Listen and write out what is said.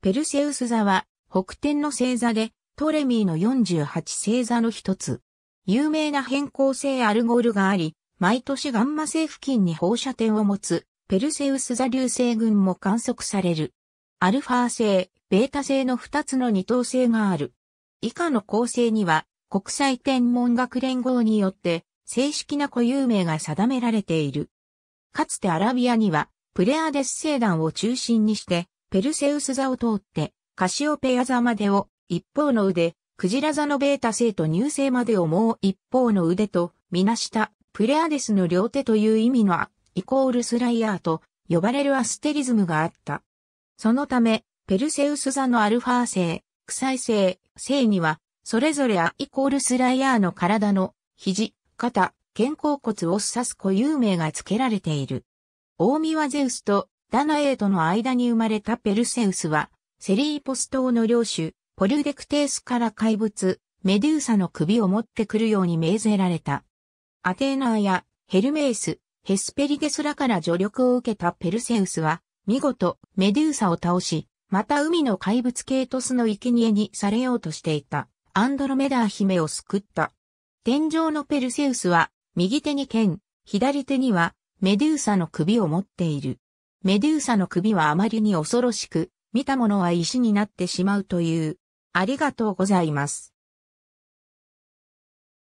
ペルセウス座は、北天の星座で、トレミーの48星座の一つ。有名な変更性アルゴールがあり、毎年ガンマ星付近に放射点を持つ、ペルセウス座流星群も観測される。アルファ星、ベータ星の2つの二等星がある。以下の構成には、国際天文学連合によって、正式な固有名が定められている。かつてアラビアには、プレアデス星団を中心にして、ペルセウス座を通って、カシオペア座までを、一方の腕、クジラ座のベータ星と乳星までをもう一方の腕と、みなした、プレアデスの両手という意味のア、イコールスライヤーと呼ばれるアステリズムがあった。そのため、ペルセウス座のアルファ星、クサイ星、星には、それぞれアイコールスライヤーの体の、肘、肩、肩甲骨を指す固有名が付けられている。大見はゼウスとダナエーとの間に生まれたペルセウスは、セリーポス島の領主、ポリュデクテースから怪物、メデューサの首を持ってくるように命ぜられた。アテーナーやヘルメイス、ヘスペリデスらから助力を受けたペルセウスは、見事メデューサを倒し、また海の怪物ケイトスの生贄にされようとしていたアンドロメダー姫を救った。天井のペルセウスは、右手に剣、左手にはメデューサの首を持っている。メデューサの首はあまりに恐ろしく、見た者は石になってしまうという。ありがとうございます。